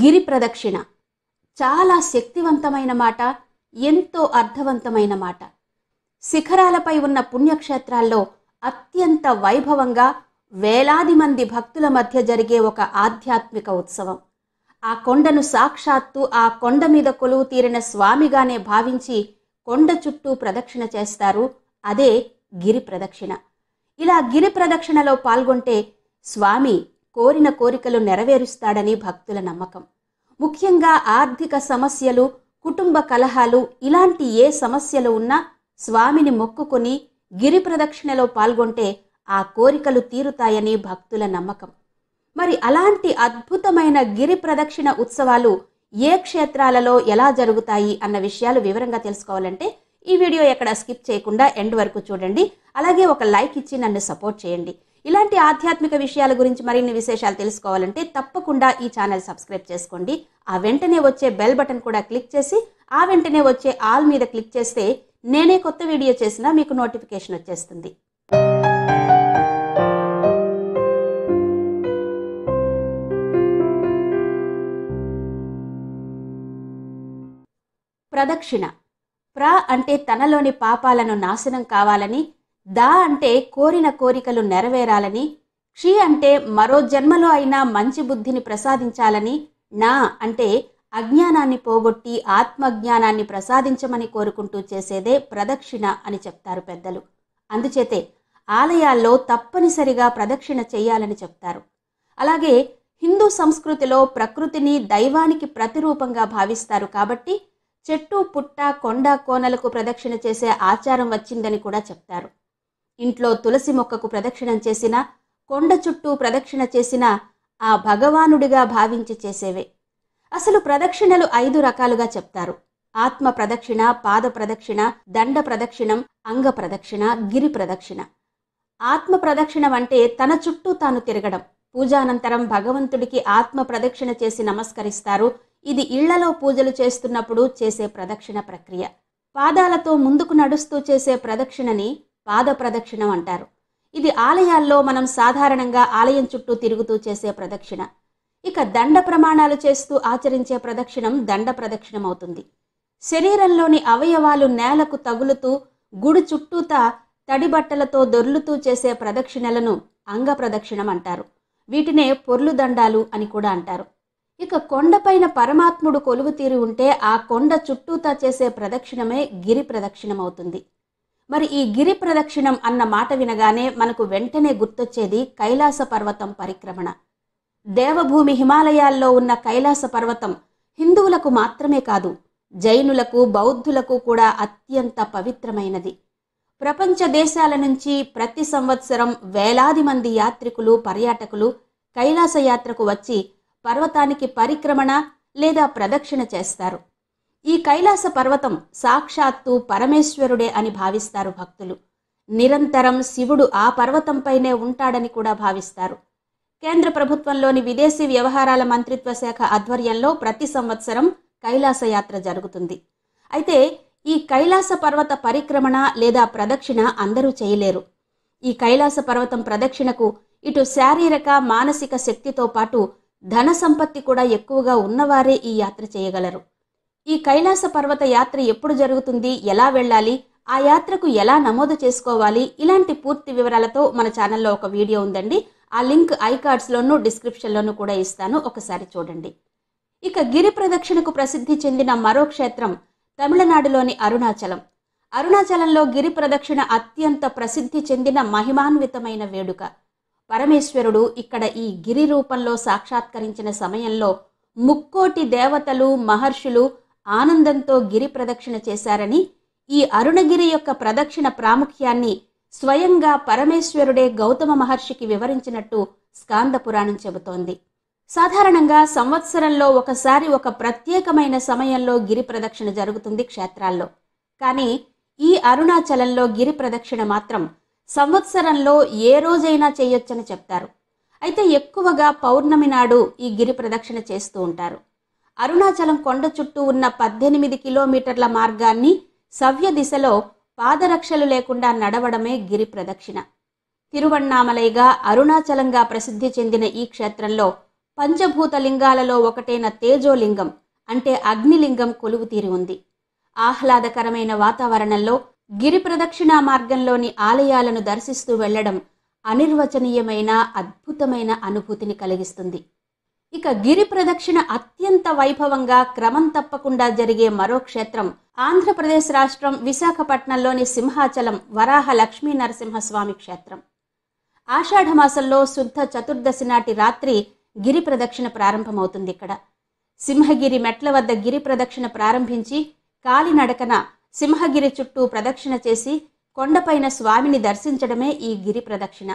గిరి ప్రదక్షిణ చాలా శక్తివంతమైన మాట ఎంతో అర్థవంతమైన మాట శిఖరాలపై ఉన్న పుణ్యక్షేత్రాల్లో అత్యంత వైభవంగా వేలాది మంది భక్తుల మధ్య జరిగే ఒక ఆధ్యాత్మిక ఉత్సవం ఆ కొండను సాక్షాత్తు ఆ కొండ మీద కొలువు తీరిన స్వామిగానే భావించి కొండ చుట్టూ ప్రదక్షిణ చేస్తారు అదే గిరి ప్రదక్షిణ ఇలా గిరి ప్రదక్షిణలో పాల్గొంటే స్వామి కోరిన కోరికలు నెరవేరుస్తాడని భక్తుల నమ్మకం ముఖ్యంగా ఆర్థిక సమస్యలు కుటుంబ కలహాలు ఇలాంటి ఏ సమస్యలు ఉన్నా స్వామిని మొక్కుకొని గిరి ప్రదక్షిణలో పాల్గొంటే ఆ కోరికలు తీరుతాయని భక్తుల నమ్మకం మరి అలాంటి అద్భుతమైన గిరి ప్రదక్షిణ ఉత్సవాలు ఏ క్షేత్రాలలో ఎలా జరుగుతాయి అన్న విషయాలు వివరంగా తెలుసుకోవాలంటే ఈ వీడియో ఎక్కడ స్కిప్ చేయకుండా ఎండ్ వరకు చూడండి అలాగే ఒక లైక్ ఇచ్చి నన్ను సపోర్ట్ చేయండి ఇలాంటి ఆధ్యాత్మిక విషయాల గురించి మరిన్ని విశేషాలు తెలుసుకోవాలంటే తప్పకుండా ఈ ఛానల్ సబ్స్క్రైబ్ చేసుకోండి ఆ వెంటనే వచ్చే బెల్ బటన్ కూడా క్లిక్ చేసి ఆ వెంటనే వచ్చే ఆల్ మీద క్లిక్ చేస్తే నేనే కొత్త వీడియో చేసినా మీకు నోటిఫికేషన్ వచ్చేస్తుంది ప్రదక్షిణ ప్ర అంటే తనలోని పాపాలను నాశనం కావాలని దా అంటే కోరిన కోరికలు నెరవేరాలని క్షి అంటే మరో జన్మలో అయినా మంచి బుద్ధిని ప్రసాదించాలని నా అంటే అజ్ఞానాన్ని పోగొట్టి ఆత్మజ్ఞానాన్ని ప్రసాదించమని కోరుకుంటూ చేసేదే ప్రదక్షిణ అని చెప్తారు పెద్దలు అందుచేతే ఆలయాల్లో తప్పనిసరిగా ప్రదక్షిణ చేయాలని చెప్తారు అలాగే హిందూ సంస్కృతిలో ప్రకృతిని దైవానికి ప్రతిరూపంగా భావిస్తారు కాబట్టి చెట్టు పుట్ట కొండ కోనలకు ప్రదక్షిణ చేసే ఆచారం వచ్చిందని కూడా చెప్తారు ఇంట్లో తులసి మొక్కకు ప్రదక్షిణం చేసిన కొండ చుట్టూ ప్రదక్షిణ చేసిన ఆ భగవానుడిగా భావించి చేసేవే అసలు ప్రదక్షిణలు ఐదు రకాలుగా చెప్తారు ఆత్మ ప్రదక్షిణ పాద ప్రదక్షిణ దండ ప్రదక్షిణం అంగ ప్రదక్షిణ గిరి ప్రదక్షిణ ఆత్మ ప్రదక్షిణ అంటే తన చుట్టూ తాను తిరగడం పూజానంతరం భగవంతుడికి ఆత్మ ప్రదక్షిణ చేసి నమస్కరిస్తారు ఇది ఇళ్లలో పూజలు చేస్తున్నప్పుడు చేసే ప్రదక్షిణ ప్రక్రియ పాదాలతో ముందుకు నడుస్తూ చేసే ప్రదక్షిణని పాద ప్రదక్షిణం అంటారు ఇది ఆలయాల్లో మనం సాధారణంగా ఆలయం చుట్టూ తిరుగుతూ చేసే ప్రదక్షిణ ఇక దండ ప్రమాణాలు చేస్తూ ఆచరించే ప్రదక్షిణం దండ ప్రదక్షిణం అవుతుంది శరీరంలోని అవయవాలు నేలకు తగులుతూ గుడి చుట్టూతా తడి బట్టలతో దొర్లుతూ చేసే ప్రదక్షిణలను అంగ ప్రదక్షిణం అంటారు వీటినే పొర్లు దండాలు అని కూడా అంటారు ఇక కొండపైన పరమాత్ముడు కొలువు తీరి ఉంటే ఆ కొండ చుట్టూతా చేసే ప్రదక్షిణమే గిరి ప్రదక్షిణం అవుతుంది మరి ఈ గిరి ప్రదక్షిణం అన్న మాట వినగానే మనకు వెంటనే గుర్తొచ్చేది కైలాస పర్వతం పరిక్రమణ దేవభూమి హిమాలయాల్లో ఉన్న కైలాస పర్వతం హిందువులకు మాత్రమే కాదు జైనులకు బౌద్ధులకు కూడా అత్యంత పవిత్రమైనది ప్రపంచ దేశాల నుంచి ప్రతి సంవత్సరం వేలాది మంది యాత్రికులు పర్యాటకులు కైలాస యాత్రకు వచ్చి పర్వతానికి పరిక్రమణ లేదా ప్రదక్షిణ చేస్తారు ఈ కైలాస పర్వతం సాక్షాత్తు పరమేశ్వరుడే అని భావిస్తారు భక్తులు నిరంతరం శివుడు ఆ పర్వతంపైనే ఉంటాడని కూడా భావిస్తారు కేంద్ర ప్రభుత్వంలోని విదేశీ వ్యవహారాల మంత్రిత్వ శాఖ ఆధ్వర్యంలో ప్రతి సంవత్సరం కైలాస యాత్ర జరుగుతుంది అయితే ఈ కైలాస పర్వత పరిక్రమణ లేదా ప్రదక్షిణ అందరూ చేయలేరు ఈ కైలాస పర్వతం ప్రదక్షిణకు ఇటు శారీరక మానసిక శక్తితో పాటు ధన సంపత్తి కూడా ఎక్కువగా ఉన్నవారే ఈ యాత్ర చేయగలరు ఈ కైలాస పర్వత యాత్ర ఎప్పుడు జరుగుతుంది ఎలా వెళ్ళాలి ఆ యాత్రకు ఎలా నమోదు చేసుకోవాలి ఇలాంటి పూర్తి వివరాలతో మన ఛానల్లో ఒక వీడియో ఉందండి ఆ లింక్ ఐ కార్డ్స్లోనూ డిస్క్రిప్షన్లోనూ కూడా ఇస్తాను ఒకసారి చూడండి ఇక గిరి ప్రదక్షిణకు ప్రసిద్ధి చెందిన మరో క్షేత్రం తమిళనాడులోని అరుణాచలం అరుణాచలంలో గిరి ప్రదక్షిణ అత్యంత ప్రసిద్ధి చెందిన మహిమాన్వితమైన వేడుక పరమేశ్వరుడు ఇక్కడ ఈ గిరి రూపంలో సాక్షాత్కరించిన సమయంలో ముక్కోటి దేవతలు మహర్షులు ఆనందంతో గిరి ప్రదక్షిణ చేశారని ఈ అరుణగిరి యొక్క ప్రదక్షిణ ప్రాముఖ్యాన్ని స్వయంగా పరమేశ్వరుడే గౌతమ మహర్షికి వివరించినట్టు స్కాంద పురాణం చెబుతోంది సాధారణంగా సంవత్సరంలో ఒకసారి ఒక ప్రత్యేకమైన సమయంలో గిరి ప్రదక్షిణ జరుగుతుంది క్షేత్రాల్లో కానీ ఈ అరుణాచలంలో గిరి ప్రదక్షిణ మాత్రం సంవత్సరంలో ఏ రోజైనా చేయొచ్చని చెప్తారు అయితే ఎక్కువగా పౌర్ణమి నాడు ఈ గిరి ప్రదక్షిణ చేస్తూ ఉంటారు అరుణాచలం కొండ చుట్టూ ఉన్న పద్దెనిమిది కిలోమీటర్ల మార్గాన్ని సవ్య దిశలో పాదరక్షలు లేకుండా నడవడమే గిరి ప్రదక్షిణ తిరువన్నామలైగా అరుణాచలంగా ప్రసిద్ధి చెందిన ఈ క్షేత్రంలో పంచభూత లింగాలలో ఒకటైన తేజోలింగం అంటే అగ్నిలింగం కొలువుతీరి ఉంది ఆహ్లాదకరమైన వాతావరణంలో గిరి ప్రదక్షిణా మార్గంలోని ఆలయాలను దర్శిస్తూ వెళ్లడం అనిర్వచనీయమైన అద్భుతమైన అనుభూతిని కలిగిస్తుంది ఇక గిరి ప్రదక్షిణ అత్యంత వైభవంగా క్రమం తప్పకుండా జరిగే మరో క్షేత్రం ఆంధ్రప్రదేశ్ రాష్ట్రం విశాఖపట్నంలోని సింహాచలం వరాహ లక్ష్మీ నరసింహస్వామి క్షేత్రం ఆషాఢమాసంలో శుద్ధ చతుర్దశి నాటి రాత్రి గిరి ప్రదక్షిణ ప్రారంభమవుతుంది ఇక్కడ సింహగిరి మెట్ల వద్ద గిరి ప్రదక్షిణ ప్రారంభించి కాలినడకన సింహగిరి చుట్టూ ప్రదక్షిణ చేసి కొండపైన స్వామిని దర్శించడమే ఈ గిరి ప్రదక్షిణ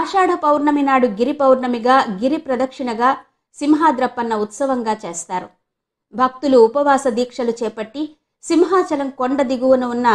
ఆషాఢ పౌర్ణమి నాడు గిరి పౌర్ణమిగా గిరి ప్రదక్షిణగా సింహాద్రప్పన్న ఉత్సవంగా చేస్తారు భక్తులు ఉపవాస దీక్షలు చేపట్టి సింహాచలం కొండ దిగువన ఉన్న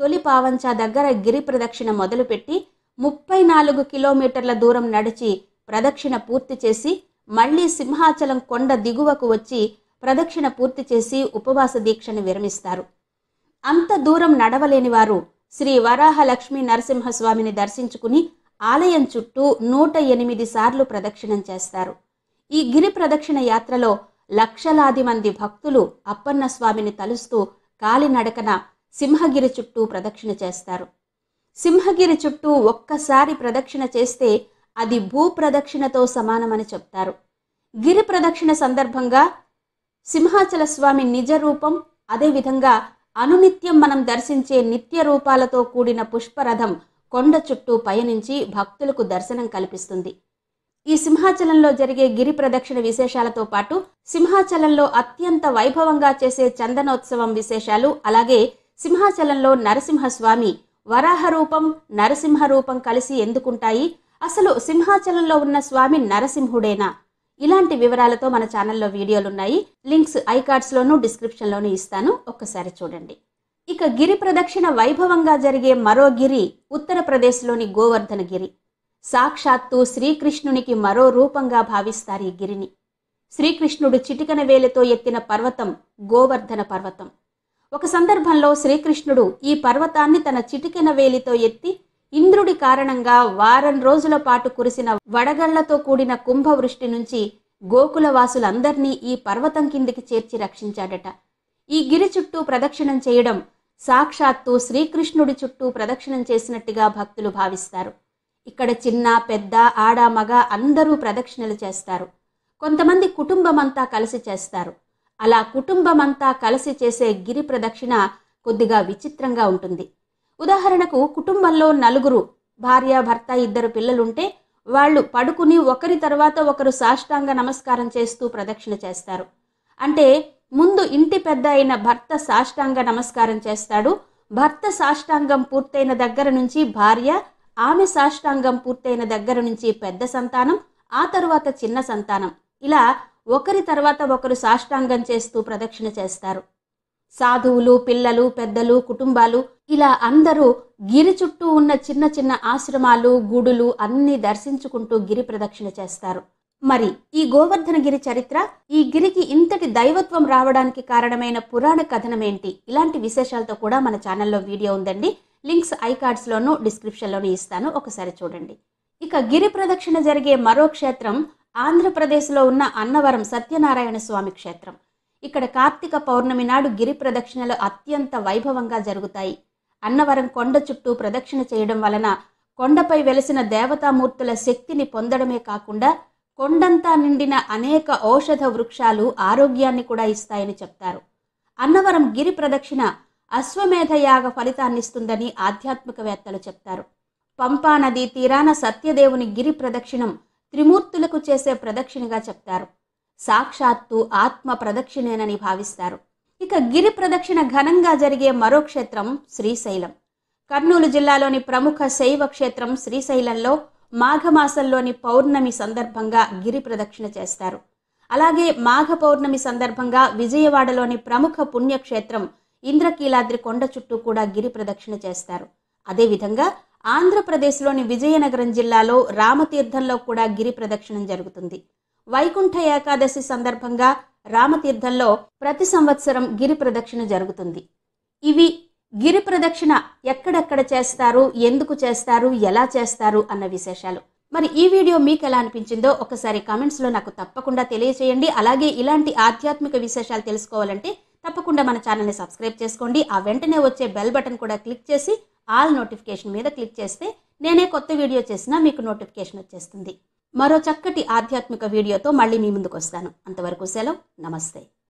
తొలి పావంచా దగ్గర గిరి ప్రదక్షిణ మొదలుపెట్టి ముప్పై నాలుగు కిలోమీటర్ల దూరం నడిచి ప్రదక్షిణ పూర్తి చేసి మళ్లీ సింహాచలం కొండ దిగువకు వచ్చి ప్రదక్షిణ పూర్తి చేసి ఉపవాస దీక్షను విరమిస్తారు అంత దూరం నడవలేని వారు శ్రీ వరాహలక్ష్మి నరసింహస్వామిని దర్శించుకుని ఆలయం చుట్టూ నూట ఎనిమిది సార్లు ప్రదక్షిణం చేస్తారు ఈ గిరి ప్రదక్షిణ యాత్రలో లక్షలాది మంది భక్తులు అప్పన్న స్వామిని తలుస్తూ కాలినడకన సింహగిరి చుట్టూ ప్రదక్షిణ చేస్తారు సింహగిరి చుట్టూ ఒక్కసారి ప్రదక్షిణ చేస్తే అది భూ ప్రదక్షిణతో సమానమని చెప్తారు గిరి ప్రదక్షిణ సందర్భంగా సింహాచల స్వామి నిజ రూపం అదేవిధంగా అనునిత్యం మనం దర్శించే నిత్య రూపాలతో కూడిన పుష్పరథం కొండ చుట్టూ పయనించి భక్తులకు దర్శనం కల్పిస్తుంది ఈ సింహాచలంలో జరిగే గిరి ప్రదక్షిణ విశేషాలతో పాటు సింహాచలంలో అత్యంత వైభవంగా చేసే చందనోత్సవం విశేషాలు అలాగే సింహాచలంలో నరసింహస్వామి వరాహ రూపం నరసింహ రూపం కలిసి ఎందుకుంటాయి అసలు సింహాచలంలో ఉన్న స్వామి నరసింహుడేనా ఇలాంటి వివరాలతో మన ఛానల్లో వీడియోలున్నాయి లింక్స్ ఐ ఐకార్డ్స్లోనూ డిస్క్రిప్షన్లోనూ ఇస్తాను ఒక్కసారి చూడండి ఇక గిరి ప్రదక్షిణ వైభవంగా జరిగే మరో గిరి ఉత్తరప్రదేశ్లోని గోవర్ధన గిరి సాక్షాత్తు శ్రీకృష్ణునికి మరో రూపంగా భావిస్తారు ఈ గిరిని శ్రీకృష్ణుడు చిటికన వేలతో ఎత్తిన పర్వతం గోవర్ధన పర్వతం ఒక సందర్భంలో శ్రీకృష్ణుడు ఈ పర్వతాన్ని తన చిటికెన వేలితో ఎత్తి ఇంద్రుడి కారణంగా వారం రోజుల పాటు కురిసిన వడగళ్లతో కూడిన కుంభవృష్టి నుంచి గోకులవాసులందర్నీ ఈ పర్వతం కిందికి చేర్చి రక్షించాడట ఈ గిరి చుట్టూ ప్రదక్షిణం చేయడం సాక్షాత్తు శ్రీకృష్ణుడి చుట్టూ ప్రదక్షిణం చేసినట్టుగా భక్తులు భావిస్తారు ఇక్కడ చిన్న పెద్ద ఆడ మగ అందరూ ప్రదక్షిణలు చేస్తారు కొంతమంది కుటుంబం అంతా కలిసి చేస్తారు అలా కుటుంబం అంతా కలిసి చేసే గిరి ప్రదక్షిణ కొద్దిగా విచిత్రంగా ఉంటుంది ఉదాహరణకు కుటుంబంలో నలుగురు భార్య భర్త ఇద్దరు పిల్లలుంటే వాళ్ళు పడుకుని ఒకరి తర్వాత ఒకరు సాష్టాంగ నమస్కారం చేస్తూ ప్రదక్షిణ చేస్తారు అంటే ముందు ఇంటి పెద్ద అయిన భర్త సాష్టాంగ నమస్కారం చేస్తాడు భర్త సాష్టాంగం పూర్తయిన దగ్గర నుంచి భార్య ఆమె సాష్టాంగం పూర్తయిన దగ్గర నుంచి పెద్ద సంతానం ఆ తరువాత చిన్న సంతానం ఇలా ఒకరి తర్వాత ఒకరు సాష్టాంగం చేస్తూ ప్రదక్షిణ చేస్తారు సాధువులు పిల్లలు పెద్దలు కుటుంబాలు ఇలా అందరూ గిరి చుట్టూ ఉన్న చిన్న చిన్న ఆశ్రమాలు గుడులు అన్నీ దర్శించుకుంటూ గిరి ప్రదక్షిణ చేస్తారు మరి ఈ గోవర్ధనగిరి చరిత్ర ఈ గిరికి ఇంతటి దైవత్వం రావడానికి కారణమైన పురాణ కథనమేంటి ఇలాంటి విశేషాలతో కూడా మన ఛానల్లో వీడియో ఉందండి లింక్స్ ఐ కార్డ్స్లోనూ డిస్క్రిప్షన్లోనూ ఇస్తాను ఒకసారి చూడండి ఇక గిరి ప్రదక్షిణ జరిగే మరో క్షేత్రం ఆంధ్రప్రదేశ్లో ఉన్న అన్నవరం సత్యనారాయణ స్వామి క్షేత్రం ఇక్కడ కార్తీక పౌర్ణమి నాడు గిరి ప్రదక్షిణలు అత్యంత వైభవంగా జరుగుతాయి అన్నవరం కొండ చుట్టూ ప్రదక్షిణ చేయడం వలన కొండపై వెలిసిన దేవతామూర్తుల శక్తిని పొందడమే కాకుండా కొండంతా నిండిన అనేక ఔషధ వృక్షాలు ఆరోగ్యాన్ని కూడా ఇస్తాయని చెప్తారు అన్నవరం గిరి ప్రదక్షిణ అశ్వమేధయాగ ఫలితాన్నిస్తుందని ఆధ్యాత్మికవేత్తలు చెప్తారు పంపా నది తీరాన సత్యదేవుని గిరి ప్రదక్షిణం త్రిమూర్తులకు చేసే ప్రదక్షిణగా చెప్తారు సాక్షాత్తు ఆత్మ ప్రదక్షిణేనని భావిస్తారు ఇక గిరి ప్రదక్షిణ ఘనంగా జరిగే మరో క్షేత్రం శ్రీశైలం కర్నూలు జిల్లాలోని ప్రముఖ శైవ క్షేత్రం శ్రీశైలంలో మాఘమాసంలోని పౌర్ణమి సందర్భంగా గిరి ప్రదక్షిణ చేస్తారు అలాగే మాఘ పౌర్ణమి సందర్భంగా విజయవాడలోని ప్రముఖ పుణ్యక్షేత్రం ఇంద్రకీలాద్రి కొండ చుట్టూ కూడా గిరి ప్రదక్షిణ చేస్తారు అదేవిధంగా ఆంధ్రప్రదేశ్లోని విజయనగరం జిల్లాలో రామతీర్థంలో కూడా గిరి ప్రదక్షిణం జరుగుతుంది వైకుంఠ ఏకాదశి సందర్భంగా రామతీర్థంలో ప్రతి సంవత్సరం గిరి ప్రదక్షిణ జరుగుతుంది ఇవి గిరి ప్రదక్షిణ ఎక్కడెక్కడ చేస్తారు ఎందుకు చేస్తారు ఎలా చేస్తారు అన్న విశేషాలు మరి ఈ వీడియో మీకు ఎలా అనిపించిందో ఒకసారి కామెంట్స్లో నాకు తప్పకుండా తెలియచేయండి అలాగే ఇలాంటి ఆధ్యాత్మిక విశేషాలు తెలుసుకోవాలంటే తప్పకుండా మన ఛానల్ని సబ్స్క్రైబ్ చేసుకోండి ఆ వెంటనే వచ్చే బెల్ బటన్ కూడా క్లిక్ చేసి ఆల్ నోటిఫికేషన్ మీద క్లిక్ చేస్తే నేనే కొత్త వీడియో చేసినా మీకు నోటిఫికేషన్ వచ్చేస్తుంది మరో చక్కటి ఆధ్యాత్మిక వీడియోతో మళ్ళీ మీ ముందుకు వస్తాను అంతవరకు సెలవు నమస్తే